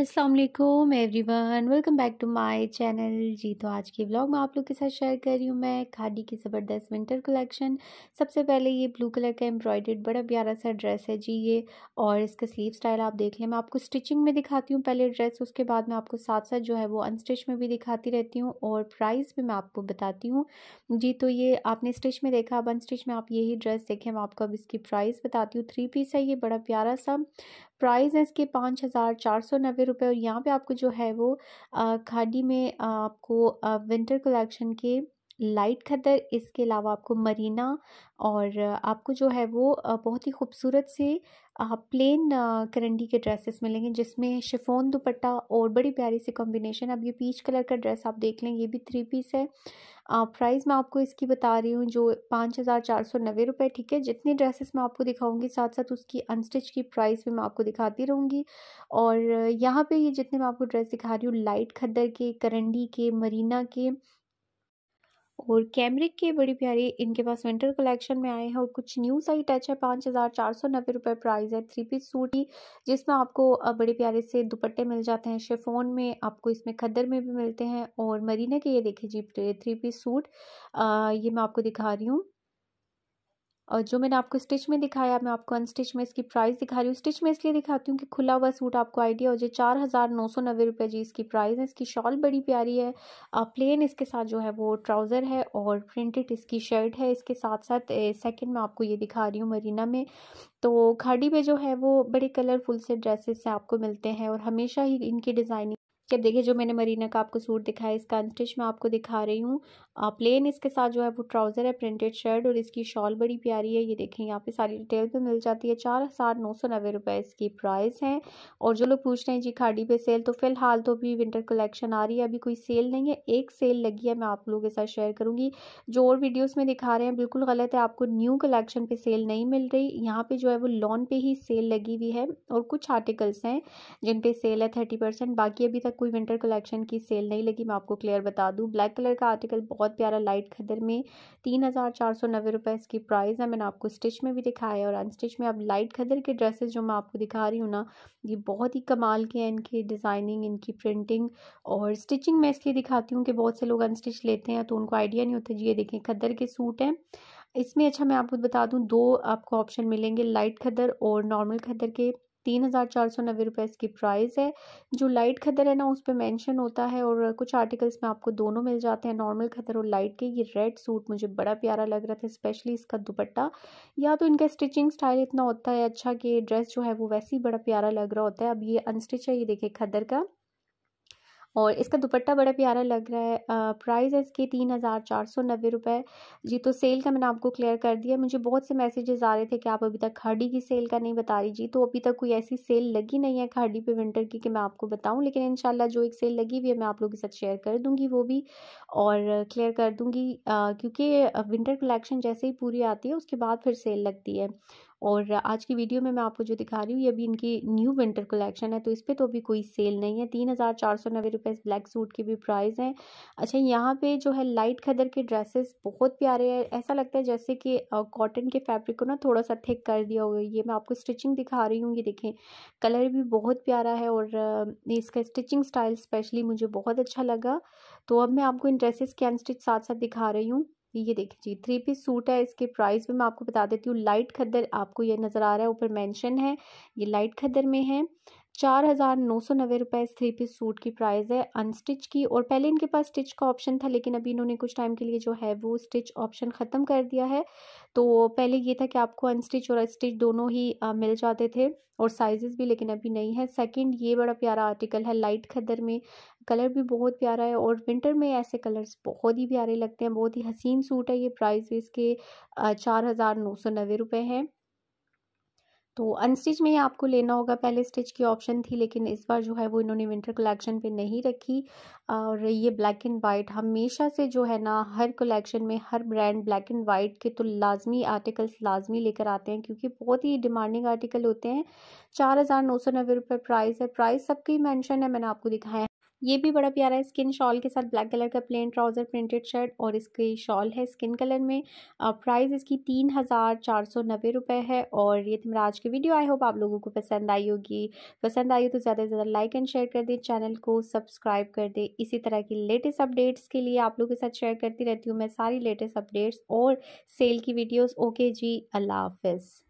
अस्सलाम वालेकुम everyone welcome back to my channel जी तो आज के व्लॉग में आप लोग के साथ शेयर कर रही हूँ मैं खादी की ज़बरदस्त विंटर कलेक्शन सबसे पहले ये ब्लू कलर का एम्ब्रॉयडेड बड़ा प्यारा सा ड्रेस है जी ये और इसका स्लीव स्टाइल आप देख लें मैं आपको स्टिचिंग में दिखाती हूँ पहले ड्रेस उसके बाद मैं आपको साथ साथ जो है वो अनस्टिच में भी दिखाती रहती हूँ और प्राइस भी मैं आपको बताती हूँ जी तो ये आपने स्टिच में देखा अब अनस्टिच में आप यही ड्रेस देखें मैं आपको अब इसकी प्राइस बताती हूँ थ्री पीस है ये बड़ा प्यारा सा प्राइस है इसके पाँच हज़ार चार सौ नब्बे रुपये और यहाँ पे आपको जो है वो खादी में आपको विंटर कलेक्शन के लाइट खदर इसके अलावा आपको मरीना और आपको जो है वो बहुत ही खूबसूरत से प्लेन करंडी के ड्रेसेस मिलेंगे जिसमें शिफोन दुपट्टा और बड़ी प्यारी सी कॉम्बिनेशन अब ये पीच कलर का ड्रेस आप देख लें ये भी थ्री पीस है प्राइस मैं आपको इसकी बता रही हूँ जो पाँच हज़ार चार सौ नब्बे रुपये ठीक है जितने ड्रेसेस मैं आपको दिखाऊंगी साथ साथ उसकी अनस्टिच की प्राइस भी मैं आपको दिखाती रहूँगी और यहाँ पर ये जितने मैं आपको ड्रेस दिखा रही हूँ लाइट खद्दर के करंडी के मरीना के और कैमरिक के बड़ी प्यारी इनके पास विंटर कलेक्शन में आए हैं और कुछ न्यू साइट टच है पाँच हज़ार चार सौ नब्बे रुपये प्राइस है थ्री पीस सूट ही जिसमें आपको बड़े प्यारे से दुपट्टे मिल जाते हैं शेफोन में आपको इसमें खद्दर में भी मिलते हैं और मरीना के ये देखिए जी थ्री पीस सूट आ, ये मैं आपको दिखा रही हूँ और जो मैंने आपको स्टिच में दिखाया मैं आपको अनस्टिच में इसकी प्राइस दिखा रही हूँ स्टिच में इसलिए दिखाती हूँ कि खुला हुआ सूट आपको आइडिया हो जाए चार हज़ार नौ सौ नब्बे रुपये जी इसकी प्राइस है इसकी शॉल बड़ी प्यारी है प्लेन इसके साथ जो है वो ट्राउज़र है और प्रिंटेड इसकी शर्ट है इसके साथ साथ सेकेंड में आपको ये दिखा रही हूँ मरीना में तो खाड़ी पे जो है वो बड़े कलरफुल से ड्रेसेस से आपको मिलते हैं और हमेशा ही इनकी डिज़ाइनिंग कि देखिए जो मैंने मरीना का आपको सूट दिखाया इसका अनस्टिच मैं आपको दिखा रही हूँ प्लेन इसके साथ जो है वो ट्राउज़र है प्रिंटेड शर्ट और इसकी शॉल बड़ी प्यारी है ये देखें यहाँ पे सारी डिटेल पे मिल जाती है चार हज़ार नौ सौ नब्बे रुपये इसकी प्राइस है और जो लोग पूछ रहे हैं जी खाड़ी पे सेल तो फ़िलहाल तो अभी विंटर कलेक्शन आ रही है अभी कोई सेल नहीं है एक सेल लगी है मैं आप लोगों के साथ शेयर करूँगी जो और वीडियोज़ में दिखा रहे हैं बिल्कुल गलत है आपको न्यू कलेक्शन पर सेल नहीं मिल रही यहाँ पर जो है वो लॉन पर ही सेल लगी हुई है और कुछ आर्टिकल्स हैं जिन पर सेल है थर्टी बाकी अभी तक तक कोई विंटर कलेक्शन की सेल नहीं लगी मैं आपको क्लियर बता दूँ ब्लैक कलर का आर्टिकल बहुत प्यारा लाइट खदर में तीन हज़ार चार सौ नब्बे रुपये इसकी प्राइस है मैंने आपको स्टिच में भी दिखाया है और अनस्टिच में अब लाइट खदर के ड्रेसेस जो मैं आपको दिखा रही हूँ ना ये बहुत ही कमाल के हैं इनकी डिज़ाइनिंग इनकी प्रिंटिंग और स्टिचिंग मैं इसलिए दिखाती हूँ कि बहुत से लोग अनस्टिच लेते हैं तो उनको आइडिया नहीं होता जी ये देखें खदर के सूट हैं इसमें अच्छा मैं आपको बता दूं दो आपको ऑप्शन मिलेंगे लाइट खदर और नॉर्मल खदर के तीन हज़ार चार सौ नब्बे रुपये इसकी प्राइस है जो लाइट खदर है ना उस पर मैंशन होता है और कुछ आर्टिकल्स में आपको दोनों मिल जाते हैं नॉर्मल खदर और लाइट के ये रेड सूट मुझे बड़ा प्यारा लग रहा था स्पेशली इसका दुपट्टा या तो इनका स्टिचिंग स्टाइल इतना होता है अच्छा कि ड्रेस जो है वो वैसे ही बड़ा प्यारा लग रहा होता है अब ये अनस्टिच है ये देखिए खदर का और इसका दुपट्टा बड़ा प्यारा लग रहा है प्राइस है इसके तीन हज़ार चार सौ नब्बे रुपये जी तो सेल का मैंने आपको क्लियर कर दिया मुझे बहुत से मैसेजेस आ रहे थे कि आप अभी तक खाड़ी की सेल का नहीं बता रही जी तो अभी तक कोई ऐसी सेल लगी नहीं है खाड़ी पे विंटर की कि मैं आपको बताऊँ लेकिन इन जो एक सेल लगी हुई है मैं आप लोगों के साथ शेयर कर दूँगी वो भी और क्लियर कर दूँगी क्योंकि विंटर कलेक्शन जैसे ही पूरी आती है उसके बाद फिर सेल लगती है और आज की वीडियो में मैं आपको जो दिखा रही हूँ ये अभी इनकी न्यू विंटर कलेक्शन है तो इस पर तो अभी कोई सेल नहीं है तीन हज़ार चार सौ नब्बे रुपये ब्लैक सूट की भी प्राइस हैं अच्छा यहाँ पे जो है लाइट खदर के ड्रेसेस बहुत प्यारे हैं ऐसा लगता है जैसे कि कॉटन के फैब्रिक को ना थोड़ा सा थिक कर दिया हुआ ये मैं आपको स्टिचिंग दिखा रही हूँ ये देखें कलर भी बहुत प्यारा है और इसका स्टिचिंग स्टाइल स्पेशली मुझे बहुत अच्छा लगा तो अब मैं आपको इन ड्रेसेस के अनस्टिच साथ साथ दिखा रही हूँ ये देखिए जी थ्री पीस सूट है इसके प्राइस भी मैं आपको बता देती हूँ लाइट खद्दर आपको ये नज़र आ रहा है ऊपर मेंशन है ये लाइट खद्दर में है चार हज़ार नौ सौ नब्बे रुपये इस थ्री पीस सूट की प्राइस है अनस्टिच की और पहले इनके पास स्टिच का ऑप्शन था लेकिन अभी इन्होंने कुछ टाइम के लिए जो है वो स्टिच ऑप्शन ख़त्म कर दिया है तो पहले ये था कि आपको अनस्टिच और स्टिच दोनों ही आ, मिल जाते थे और साइजेस भी लेकिन अभी नहीं है सेकंड ये बड़ा प्यारा आर्टिकल है लाइट खदर में कलर भी बहुत प्यारा है और विंटर में ऐसे कलर्स बहुत ही प्यारे लगते हैं बहुत ही हसीन सूट है ये प्राइस भी इसके चार हज़ार नौ सौ नब्बे रुपये हैं तो अनस्टिच में ही आपको लेना होगा पहले स्टिच की ऑप्शन थी लेकिन इस बार जो है वो इन्होंने विंटर कलेक्शन पे नहीं रखी और ये ब्लैक एंड वाइट हमेशा से जो है ना हर कलेक्शन में हर ब्रांड ब्लैक एंड वाइट के तो लाजमी आर्टिकल्स लाजमी लेकर आते हैं क्योंकि बहुत ही डिमांडिंग आर्टिकल होते हैं चार हज़ार नौ सौ नब्बे रुपये प्राइस है प्राइस सबकी मैंशन है मैंने आपको दिखाया ये भी बड़ा प्यारा है स्किन शॉल के साथ ब्लैक कलर का प्लेन ट्राउज़र प्रिंटेड शर्ट और इसकी शॉल है स्किन कलर में प्राइस इसकी तीन हज़ार चार सौ नब्बे रुपये है और ये थी मेरा आज की वीडियो आई होप आप लोगों को पसंद आई होगी पसंद आई हो तो ज़्यादा से ज़्यादा लाइक एंड शेयर कर दें चैनल को सब्सक्राइब कर दें इसी तरह की लेटेस्ट अपडेट्स के लिए आप लोगों के साथ शेयर करती रहती हूँ मैं सारी लेटेस्ट अपडेट्स और सेल की वीडियोज़ ओके जी अल्लाह हाफिज़